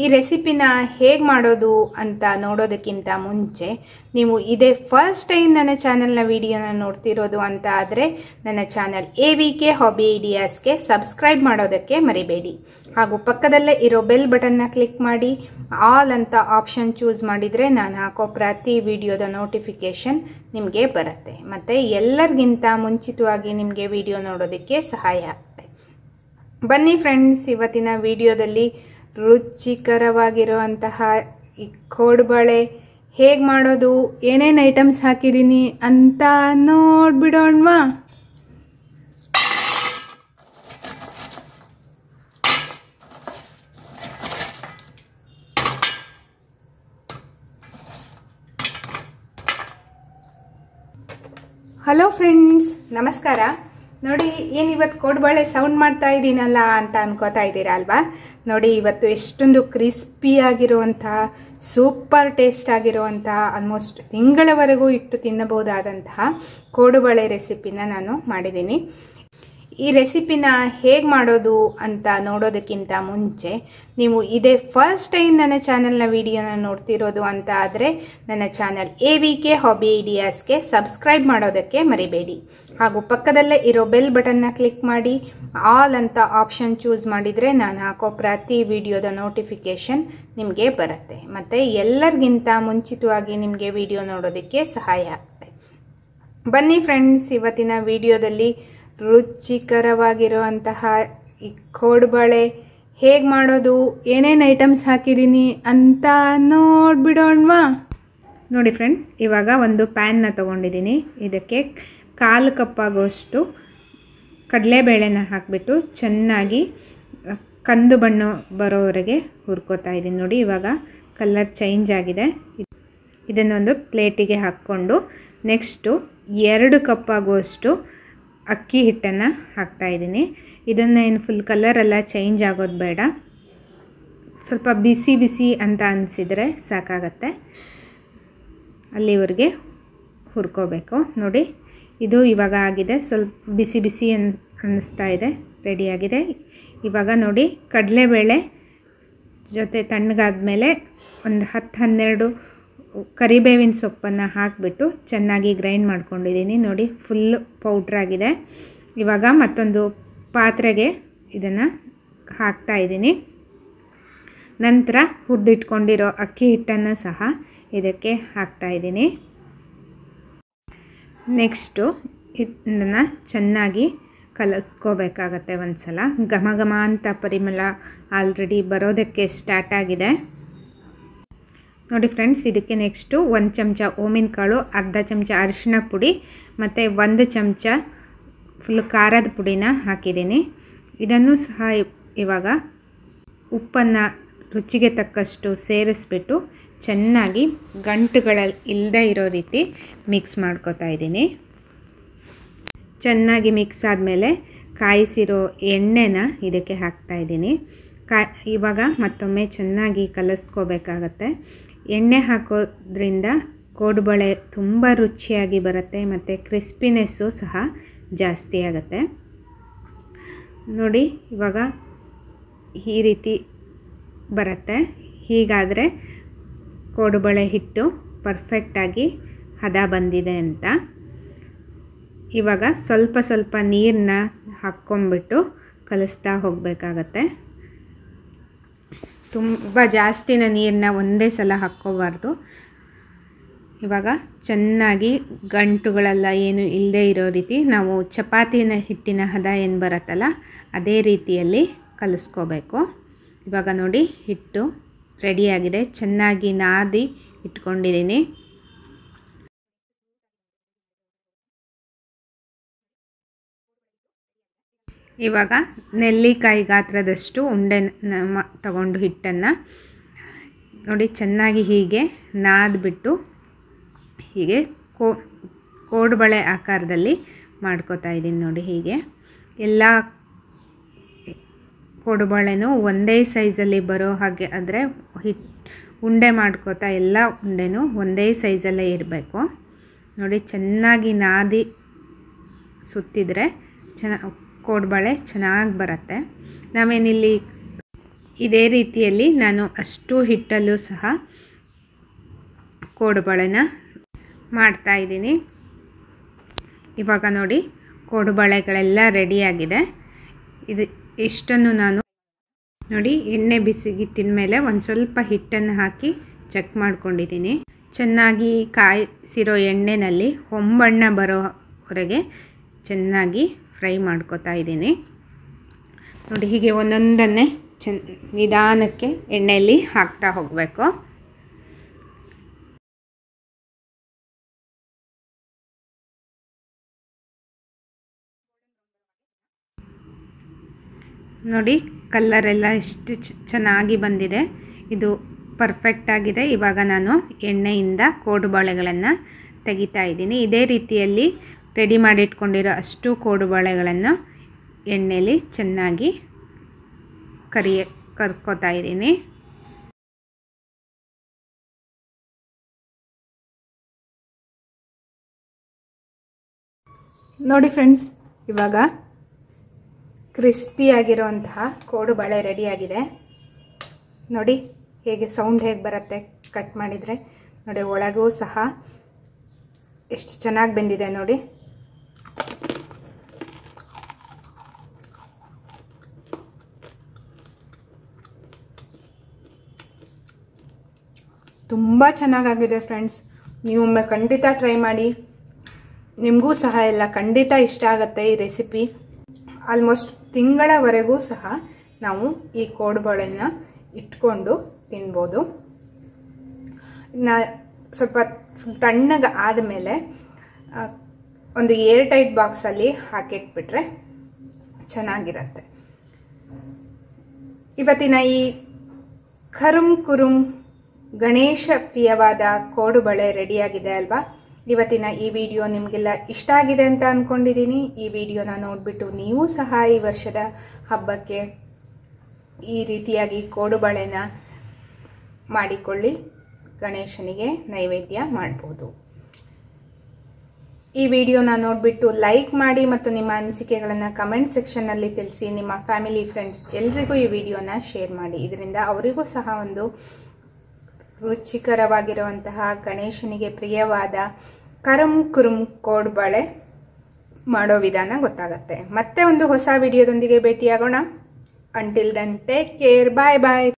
ಈ ರೆಸಿಪಿನ ಹೇಗೆ ಮಾಡೋದು ಅಂತ ನೋಡೋದಕ್ಕಿಂತ ಮುಂಚೆ ನೀವು ಇದೇ ಫಸ್ಟ್ ಟೈಮ್ ನನ್ನ ಚಾನಲ್ನ ವಿಡಿಯೋನ ನೋಡ್ತಿರೋದು ಅಂತ ಆದರೆ ನನ್ನ channel A V K hobby ಐಡಿಯಾಸ್ಗೆ ಸಬ್ಸ್ಕ್ರೈಬ್ ಮಾಡೋದಕ್ಕೆ ಮರಿಬೇಡಿ ಹಾಗೂ ಪಕ್ಕದಲ್ಲೇ ಇರೋ ಬೆಲ್ ಬಟನ್ನ ಕ್ಲಿಕ್ ಮಾಡಿ ಆಲ್ ಅಂತ ಆಪ್ಷನ್ ಚೂಸ್ ಮಾಡಿದರೆ ನಾನು ಹಾಕೋ ಪ್ರತಿ ವಿಡಿಯೋದ ನೋಟಿಫಿಕೇಷನ್ ನಿಮಗೆ ಬರುತ್ತೆ ಮತ್ತು ಎಲ್ಲರಿಗಿಂತ ಮುಂಚಿತವಾಗಿ ನಿಮಗೆ ವಿಡಿಯೋ ನೋಡೋದಕ್ಕೆ ಸಹಾಯ ಆಗುತ್ತೆ ಬನ್ನಿ ಫ್ರೆಂಡ್ಸ್ ಇವತ್ತಿನ ವಿಡಿಯೋದಲ್ಲಿ ರುಚಿಕರವಾಗಿರುವಂತಹ ಈ ಕೋಡ್ಬಳೆ ಹೇಗೆ ಮಾಡೋದು ಏನೇನು ಐಟಮ್ಸ್ ಹಾಕಿದ್ದೀನಿ ಅಂತ ನೋಡ್ಬಿಡೋಣ್ವಾ ಹಲೋ ಫ್ರೆಂಡ್ಸ್ ನಮಸ್ಕಾರ ನೋಡಿ ಏನು ಇವತ್ತು ಕೋಡ್ಬಳೆ ಸೌಂಡ್ ಮಾಡ್ತಾ ಇದ್ದೀನಲ್ಲ ಅಂತ ಅನ್ಕೋತಾ ಇದ್ದೀರಾ ಅಲ್ವಾ ನೋಡಿ ಇವತ್ತು ಎಷ್ಟೊಂದು ಕ್ರಿಸ್ಪಿಯಾಗಿರುವಂಥ ಸೂಪರ್ ಟೇಸ್ಟ್ ಆಗಿರುವಂಥ ಆಲ್ಮೋಸ್ಟ್ ತಿಂಗಳವರೆಗೂ ಇಟ್ಟು ತಿನ್ನಬಹುದಾದಂತಹ ಕೋಡುಬಳೆ ರೆಸಿಪಿನ ನಾನು ಮಾಡಿದ್ದೀನಿ ಈ ರೆಸಿಪಿನ ಹೇಗೆ ಮಾಡೋದು ಅಂತ ನೋಡೋದಕ್ಕಿಂತ ಮುಂಚೆ ನೀವು ಇದೇ ಫಸ್ಟ್ ಟೈಮ್ ನನ್ನ ಚಾನಲ್ನ ವಿಡಿಯೋನ ನೋಡ್ತಿರೋದು ಅಂತ ಆದರೆ ನನ್ನ channel A V K hobby ಐಡಿಯಾಸ್ಗೆ ಸಬ್ಸ್ಕ್ರೈಬ್ ಮಾಡೋದಕ್ಕೆ ಮರಿಬೇಡಿ ಹಾಗೂ ಪಕ್ಕದಲ್ಲೇ ಇರೋ ಬೆಲ್ ಬಟನ್ನ ಕ್ಲಿಕ್ ಮಾಡಿ ಆಲ್ ಅಂತ ಆಪ್ಷನ್ ಚೂಸ್ ಮಾಡಿದರೆ ನಾನು ಹಾಕೋ ಪ್ರತಿ ವಿಡಿಯೋದ ನೋಟಿಫಿಕೇಷನ್ ನಿಮಗೆ ಬರುತ್ತೆ ಮತ್ತು ಎಲ್ಲರಿಗಿಂತ ಮುಂಚಿತವಾಗಿ ನಿಮಗೆ ವಿಡಿಯೋ ನೋಡೋದಕ್ಕೆ ಸಹಾಯ ಆಗುತ್ತೆ ಬನ್ನಿ ಫ್ರೆಂಡ್ಸ್ ಇವತ್ತಿನ ವಿಡಿಯೋದಲ್ಲಿ ರುಚಿಕರವಾಗಿರುವಂತಹ ಈ ಕೋಡ್ಬಳೆ ಹೇಗೆ ಮಾಡೋದು ಏನೇನು ಐಟಮ್ಸ್ ಹಾಕಿದ್ದೀನಿ ಅಂತ ನೋಡಿಬಿಡೋಣ ನೋಡಿ ಫ್ರೆಂಡ್ಸ್ ಇವಾಗ ಒಂದು ಪ್ಯಾನ್ನ ತೊಗೊಂಡಿದ್ದೀನಿ ಇದಕ್ಕೆ ಕಾಲು ಕಪ್ಪಾಗೋಷ್ಟು ಕಡಲೆಬೇಳೆನ ಹಾಕಿಬಿಟ್ಟು ಚೆನ್ನಾಗಿ ಕಂದು ಬಣ್ಣ ಬರೋವರೆಗೆ ಹುರ್ಕೋತಾ ಇದ್ದೀನಿ ನೋಡಿ ಇವಾಗ ಕಲರ್ ಚೇಂಜ್ ಆಗಿದೆ ಇದನ್ನೊಂದು ಪ್ಲೇಟಿಗೆ ಹಾಕ್ಕೊಂಡು ನೆಕ್ಸ್ಟು ಎರಡು ಕಪ್ಪಾಗುವಷ್ಟು ಅಕ್ಕಿ ಹಿಟ್ಟನ್ನು ಹಾಕ್ತಾಯಿದ್ದೀನಿ ಇದನ್ನು ಏನು ಫುಲ್ ಕಲರೆಲ್ಲ ಚೇಂಜ್ ಆಗೋದು ಬೇಡ ಸ್ವಲ್ಪ ಬಿಸಿ ಬಿಸಿ ಅಂತ ಅನಿಸಿದರೆ ಸಾಕಾಗತ್ತೆ ಅಲ್ಲಿವರೆಗೆ ಹುರ್ಕೋಬೇಕು ನೋಡಿ ಇದು ಇವಾಗ ಆಗಿದೆ ಸ್ವಲ್ಪ ಬಿಸಿ ಬಿಸಿ ಅನ್ ಅನ್ನಿಸ್ತಾ ಇದೆ ರೆಡಿಯಾಗಿದೆ ಇವಾಗ ನೋಡಿ ಕಡಲೆಬೇಳೆ ಜೊತೆ ತಣ್ಣಗಾದ ಮೇಲೆ ಒಂದು ಹತ್ತು ಹನ್ನೆರಡು ಕರಿಬೇವಿನ ಸೊಪ್ಪನ್ನು ಹಾಕಿಬಿಟ್ಟು ಚೆನ್ನಾಗಿ ಗ್ರೈಂಡ್ ಮಾಡ್ಕೊಂಡಿದ್ದೀನಿ ನೋಡಿ ಫುಲ್ ಪೌಡ್ರಾಗಿದೆ ಇವಾಗ ಮತ್ತೊಂದು ಪಾತ್ರೆಗೆ ಇದನ್ನು ಹಾಕ್ತಾಯಿದ್ದೀನಿ ನಂತರ ಹುರಿದಿಟ್ಕೊಂಡಿರೋ ಅಕ್ಕಿ ಹಿಟ್ಟನ್ನು ಸಹ ಇದಕ್ಕೆ ಹಾಕ್ತಾಯಿದ್ದೀನಿ ನೆಕ್ಸ್ಟು ಇದನ್ನು ಚೆನ್ನಾಗಿ ಕಲಸ್ಕೋಬೇಕಾಗತ್ತೆ ಒಂದು ಸಲ ಘಮ ಘಮ ಅಂತ ಪರಿಮಳ ಆಲ್ರೆಡಿ ಬರೋದಕ್ಕೆ ಸ್ಟಾರ್ಟ್ ಆಗಿದೆ ನೋಡಿ ಫ್ರೆಂಡ್ಸ್ ಇದಕ್ಕೆ ನೆಕ್ಸ್ಟು ಒಂದು ಚಮಚ ಓಮಿನ ಕಾಳು ಅರ್ಧ ಚಮಚ ಅರಿಶಿಣ ಪುಡಿ ಮತ್ತು ಒಂದು ಚಮಚ ಫುಲ್ ಖಾರದ ಪುಡಿನ ಹಾಕಿದ್ದೀನಿ ಇದನ್ನು ಸಹ ಇವಾಗ ಉಪ್ಪನ್ನು ರುಚಿಗೆ ತಕ್ಕಷ್ಟು ಸೇರಿಸ್ಬಿಟ್ಟು ಚೆನ್ನಾಗಿ ಗಂಟುಗಳಲ್ಲಿ ಇಲ್ಲದೆ ಇರೋ ರೀತಿ ಮಿಕ್ಸ್ ಮಾಡ್ಕೋತಾ ಇದ್ದೀನಿ ಚೆನ್ನಾಗಿ ಮಿಕ್ಸ್ ಆದಮೇಲೆ ಕಾಯಿಸಿರೋ ಎಣ್ಣೆನ ಇದಕ್ಕೆ ಹಾಕ್ತಾ ಇದ್ದೀನಿ ಕಾ ಇವಾಗ ಮತ್ತೊಮ್ಮೆ ಚೆನ್ನಾಗಿ ಕಲಸ್ಕೋಬೇಕಾಗತ್ತೆ ಎಣ್ಣೆ ಹಾಕೋದ್ರಿಂದ ಕೋಡುಬಳೆ ತುಂಬ ರುಚಿಯಾಗಿ ಬರುತ್ತೆ ಮತ್ತು ಕ್ರಿಸ್ಪಿನೆಸ್ಸು ಸಹ ಜಾಸ್ತಿ ಆಗುತ್ತೆ ನೋಡಿ ಇವಾಗ ಈ ರೀತಿ ಬರುತ್ತೆ ಹೀಗಾದರೆ ಕೋಡುಬಳೆ ಹಿಟ್ಟು ಪರ್ಫೆಕ್ಟಾಗಿ ಹದ ಬಂದಿದೆ ಅಂತ ಇವಾಗ ಸ್ವಲ್ಪ ಸ್ವಲ್ಪ ನೀರನ್ನ ಹಾಕ್ಕೊಂಬಿಟ್ಟು ಕಲಿಸ್ತಾ ಹೋಗಬೇಕಾಗತ್ತೆ ತುಂಬ ಜಾಸ್ತಿನ ನೀರನ್ನ ಒಂದೇ ಸಲ ಹಾಕ್ಕೋಬಾರ್ದು ಇವಾಗ ಚೆನ್ನಾಗಿ ಗಂಟುಗಳೆಲ್ಲ ಏನು ಇಲ್ಲದೆ ಇರೋ ರೀತಿ ನಾವು ಚಪಾತಿನ ಹಿಟ್ಟಿನ ಹದ ಏನು ಬರುತ್ತಲ್ಲ ಅದೇ ರೀತಿಯಲ್ಲಿ ಕಲಿಸ್ಕೋಬೇಕು ಇವಾಗ ನೋಡಿ ಹಿಟ್ಟು ರೆಡಿಯಾಗಿದೆ ಚೆನ್ನಾಗಿ ನಾದಿ ಇಟ್ಕೊಂಡಿದ್ದೀನಿ ಇವಾಗ ನೆಲ್ಲಿಕಾಯಿ ಗಾತ್ರದಷ್ಟು ಉಂಡೆ ತಗೊಂಡು ಹಿಟ್ಟನ್ನು ನೋಡಿ ಚೆನ್ನಾಗಿ ಹೀಗೆ ನಾದ್ಬಿಟ್ಟು ಹೀಗೆ ಕೋ ಕೋಡ್ಬಳೆ ಆಕಾರದಲ್ಲಿ ಮಾಡ್ಕೋತಾ ಇದ್ದೀನಿ ನೋಡಿ ಹೀಗೆ ಎಲ್ಲ ಕೊಡುಬಳೆನೂ ಒಂದೇ ಸೈಜಲ್ಲಿ ಬರೋ ಹಾಗೆ ಅಂದರೆ ಹಿಟ್ ಉಂಡೆ ಮಾಡ್ಕೋತಾ ಎಲ್ಲ ಉಂಡೆನೂ ಒಂದೇ ಸೈಜಲ್ಲೇ ಇರಬೇಕು ನೋಡಿ ಚೆನ್ನಾಗಿ ನಾದಿ ಸುತ್ತಿದ್ರೆ ಚೆನ್ನ ಕೋಡ್ಬಳೆ ಚೆನ್ನಾಗಿ ಬರುತ್ತೆ ನಾವೇನಿಲ್ಲಿ ಇದೇ ರೀತಿಯಲ್ಲಿ ನಾನು ಅಷ್ಟು ಹಿಟ್ಟಲ್ಲೂ ಸಹ ಕೋಡುಬಳೆನ ಮಾಡ್ತಾಯಿದ್ದೀನಿ ಇವಾಗ ನೋಡಿ ಕೋಡುಬಳೆಗಳೆಲ್ಲ ರೆಡಿಯಾಗಿದೆ ಇದು ಇಷ್ಟನ್ನು ನಾನು ನೋಡಿ ಎಣ್ಣೆ ಬಿಸಿಗಿಟ್ಟಿನ ಮೇಲೆ ಒಂದು ಸ್ವಲ್ಪ ಹಿಟ್ಟನ್ನು ಹಾಕಿ ಚೆಕ್ ಮಾಡ್ಕೊಂಡಿದ್ದೀನಿ ಚೆನ್ನಾಗಿ ಕಾಯಿಸಿರೋ ಎಣ್ಣೆನಲ್ಲಿ ಹೊಂಬಣ್ಣ ಬರೋವರೆಗೆ ಚೆನ್ನಾಗಿ ಫ್ರೈ ಮಾಡ್ಕೋತಾ ಇದ್ದೀನಿ ನೋಡಿ ಹೀಗೆ ಒಂದೊಂದನ್ನೇ ಚೆನ್ನ ನಿಧಾನಕ್ಕೆ ಎಣ್ಣೆಯಲ್ಲಿ ಹಾಕ್ತಾ ಹೋಗಬೇಕು ನೋಡಿ ಕಲ್ಲರೆಲ್ಲ ಎಷ್ಟು ಚೆನ್ನಾಗಿ ಬಂದಿದೆ ಇದು ಪರ್ಫೆಕ್ಟ್ ಆಗಿದೆ ಇವಾಗ ನಾನು ಎಣ್ಣೆಯಿಂದ ಕೋಡುಬಾಳೆಗಳನ್ನು ತೆಗಿತಾ ಇದ್ದೀನಿ ಇದೇ ರೀತಿಯಲ್ಲಿ ರೆಡಿ ಮಾಡಿಟ್ಕೊಂಡಿರೋ ಅಷ್ಟು ಕೋಡುಬಾಳೆಗಳನ್ನು ಎಣ್ಣೆಯಲ್ಲಿ ಚೆನ್ನಾಗಿ ಕರಿಯ ಕರ್ಕೋತಾ ಇದ್ದೀನಿ ನೋಡಿ ಫ್ರೆಂಡ್ಸ್ ಇವಾಗ ಕ್ರಿಸ್ಪಿಯಾಗಿರೋಂತಹ ಕೋಡು ಬಾಳೆ ರೆಡಿಯಾಗಿದೆ ನೋಡಿ ಹೇಗೆ ಸೌಂಡ್ ಹೇಗೆ ಬರುತ್ತೆ ಕಟ್ ಮಾಡಿದರೆ ನೋಡಿ ಒಳಗೂ ಸಹ ಎಷ್ಟು ಚೆನ್ನಾಗಿ ಬಂದಿದೆ ನೋಡಿ ತುಂಬ ಚೆನ್ನಾಗಾಗಿದೆ ಫ್ರೆಂಡ್ಸ್ ನೀವೊಮ್ಮೆ ಖಂಡಿತ ಟ್ರೈ ಮಾಡಿ ನಿಮಗೂ ಸಹ ಎಲ್ಲ ಖಂಡಿತ ಇಷ್ಟ ಆಗುತ್ತೆ ಈ ರೆಸಿಪಿ ಆಲ್ಮೋಸ್ಟ್ ತಿಂಗಳವರೆಗೂ ಸಹ ನಾವು ಈ ಕೋಡುಬಳೆನ ಇಟ್ಕೊಂಡು ತಿನ್ಬೋದು ನಾ ಸ್ವಲ್ಪ ತಣ್ಣಗೆ ಆದಮೇಲೆ ಒಂದು ಏರ್ ಟೈಟ್ ಬಾಕ್ಸಲ್ಲಿ ಹಾಕಿಟ್ಬಿಟ್ರೆ ಚೆನ್ನಾಗಿರತ್ತೆ ಇವತ್ತಿನ ಈ ಕರುಂ ಕುರುಂ ಗಣೇಶ ಪ್ರಿಯವಾದ ಕೋಡುಬಳೆ ರೆಡಿಯಾಗಿದೆ ಅಲ್ವಾ ಇವತ್ತಿನ ಈ ವಿಡಿಯೋ ನಿಮಗೆಲ್ಲ ಇಷ್ಟ ಆಗಿದೆ ಅಂತ ಅಂದ್ಕೊಂಡಿದ್ದೀನಿ ಈ ವಿಡಿಯೋನ ನೋಡಿಬಿಟ್ಟು ನೀವು ಸಹ ಈ ವರ್ಷದ ಹಬ್ಬಕ್ಕೆ ಈ ರೀತಿಯಾಗಿ ಕೋಡುಬಳೆನ ಮಾಡಿಕೊಳ್ಳಿ ಗಣೇಶನಿಗೆ ನೈವೇದ್ಯ ಮಾಡ್ಬೋದು ಈ ವಿಡಿಯೋನ ನೋಡಿಬಿಟ್ಟು ಲೈಕ್ ಮಾಡಿ ಮತ್ತು ನಿಮ್ಮ ಅನಿಸಿಕೆಗಳನ್ನು ಕಮೆಂಟ್ ಸೆಕ್ಷನ್ನಲ್ಲಿ ತಿಳಿಸಿ ನಿಮ್ಮ ಫ್ಯಾಮಿಲಿ ಫ್ರೆಂಡ್ಸ್ ಎಲ್ರಿಗೂ ಈ ವಿಡಿಯೋನ ಶೇರ್ ಮಾಡಿ ಇದರಿಂದ ಅವರಿಗೂ ಸಹ ಒಂದು ರುಚಿಕರವಾಗಿರುವಂತಹ ಗಣೇಶನಿಗೆ ಪ್ರಿಯವಾದ ಕರಂ ಕುರುಂ ಬಳೆ ಮಾಡೋ ವಿಧಾನ ಗೊತ್ತಾಗತ್ತೆ ಮತ್ತೆ ಒಂದು ಹೊಸ ವಿಡಿಯೋದೊಂದಿಗೆ ಭೇಟಿಯಾಗೋಣ until then take care bye ಬಾಯ್